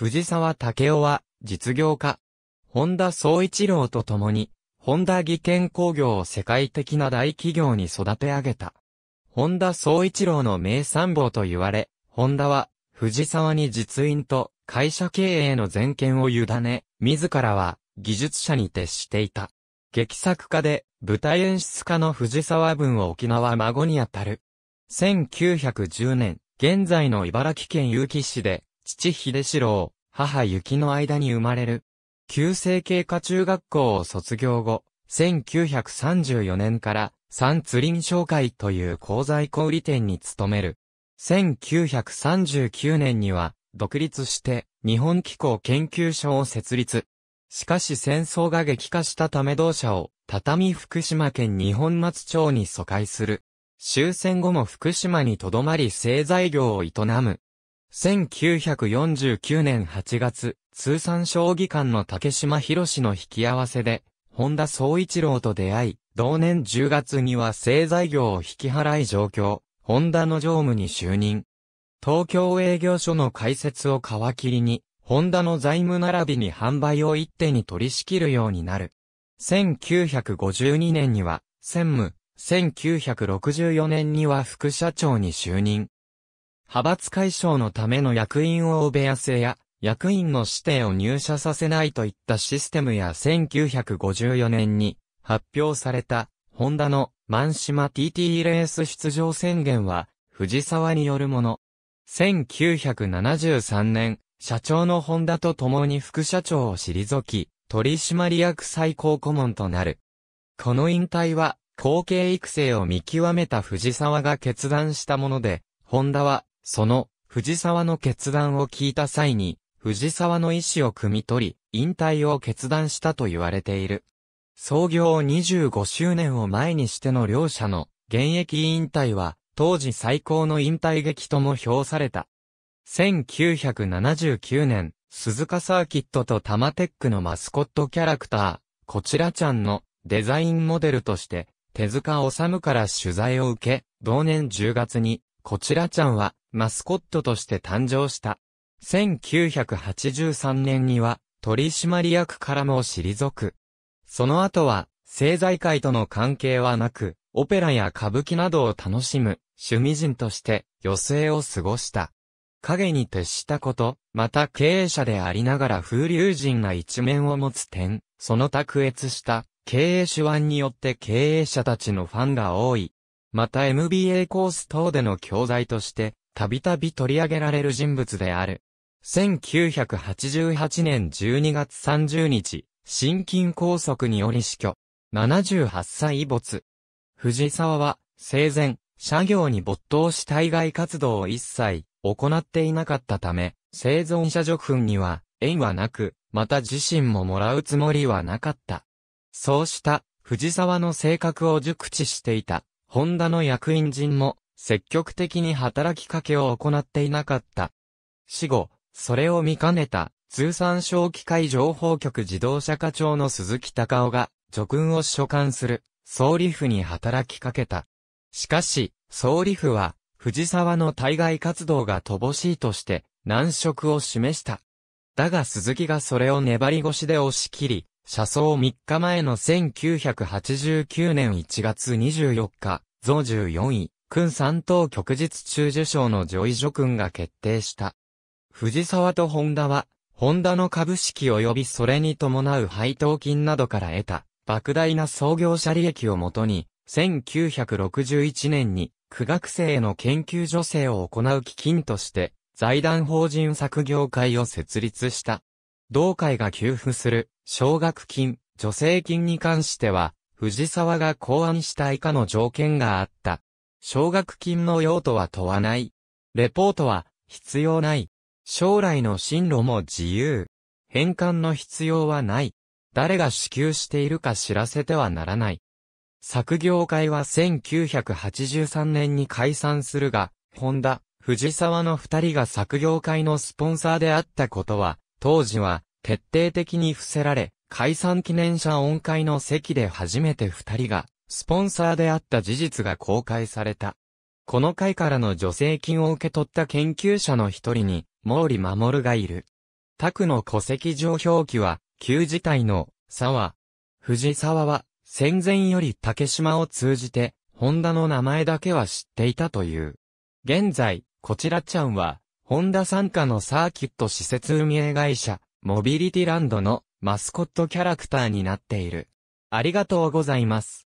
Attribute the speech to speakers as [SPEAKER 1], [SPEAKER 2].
[SPEAKER 1] 藤沢武雄は、実業家。本田総一郎と共に、本田技研工業を世界的な大企業に育て上げた。本田総一郎の名参謀と言われ、本田は、藤沢に実印と会社経営の全権を委ね、自らは技術者に徹していた。劇作家で舞台演出家の藤沢文を沖縄孫にあたる。1910年、現在の茨城県結城市で父秀四郎、母雪の間に生まれる。旧世経過中学校を卒業後、1934年から三釣林商会という鉱材小売店に勤める。1939年には独立して日本機構研究所を設立。しかし戦争が激化したため同社を畳福島県日本松町に疎開する。終戦後も福島に留まり製材業を営む。1949年8月、通産将棋官の竹島博の引き合わせで、本田総一郎と出会い、同年10月には製材業を引き払い上京、本田の常務に就任。東京営業所の開設を皮切りに、ホンダの財務並びに販売を一手に取り仕切るようになる。1952年には、専務、1964年には副社長に就任。派閥解消のための役員を部屋制や、役員の指定を入社させないといったシステムや1954年に発表された、ホンダの満島 TT レース出場宣言は、藤沢によるもの。1973年、社長のホンダと共に副社長を退き、取締役最高顧問となる。この引退は、後継育成を見極めた藤沢が決断したもので、ホンダはその、藤沢の決断を聞いた際に、藤沢の意思を汲み取り、引退を決断したと言われている。創業25周年を前にしての両者の現役引退は、当時最高の引退劇とも評された。1979年、鈴鹿サーキットとタマテックのマスコットキャラクター、こちらちゃんのデザインモデルとして、手塚治虫から取材を受け、同年10月に、こちらちゃんはマスコットとして誕生した。1983年には、取締役からも退く。その後は、政財界との関係はなく、オペラや歌舞伎などを楽しむ、趣味人として、余生を過ごした。影に徹したこと、また経営者でありながら風流人な一面を持つ点、その卓越した経営手腕によって経営者たちのファンが多い。また MBA コース等での教材として、たびたび取り上げられる人物である。1988年12月30日、心筋梗塞により死去。78歳没。藤沢は、生前、社業に没頭し対外活動を一切行っていなかったため、生存者叙勲には縁はなく、また自身ももらうつもりはなかった。そうした藤沢の性格を熟知していた、ホンダの役員陣も積極的に働きかけを行っていなかった。死後、それを見かねた、通産省機械情報局自動車課長の鈴木隆夫が、叙勲を所管する、総理府に働きかけた。しかし、総理府は、藤沢の対外活動が乏しいとして、難色を示した。だが鈴木がそれを粘り腰で押し切り、車窓3日前の1989年1月24日、増14位、君三等旭日中受賞の上位助君が決定した。藤沢とホンダは、ホンダの株式及びそれに伴う配当金などから得た、莫大な創業者利益をもとに、1961年に、苦学生への研究助成を行う基金として、財団法人作業会を設立した。同会が給付する、奨学金、助成金に関しては、藤沢が考案した以下の条件があった。奨学金の用途は問わない。レポートは必要ない。将来の進路も自由。返還の必要はない。誰が支給しているか知らせてはならない。作業会は1983年に解散するが、ホンダ、藤沢の二人が作業会のスポンサーであったことは、当時は徹底的に伏せられ、解散記念者音会の席で初めて二人がスポンサーであった事実が公開された。この会からの助成金を受け取った研究者の一人に、毛利守がいる。タクの戸籍上表記は、旧事態の、沢。藤沢は、戦前より竹島を通じて、ホンダの名前だけは知っていたという。現在、こちらちゃんは、ホンダ傘下のサーキット施設運営会社、モビリティランドのマスコットキャラクターになっている。ありがとうございます。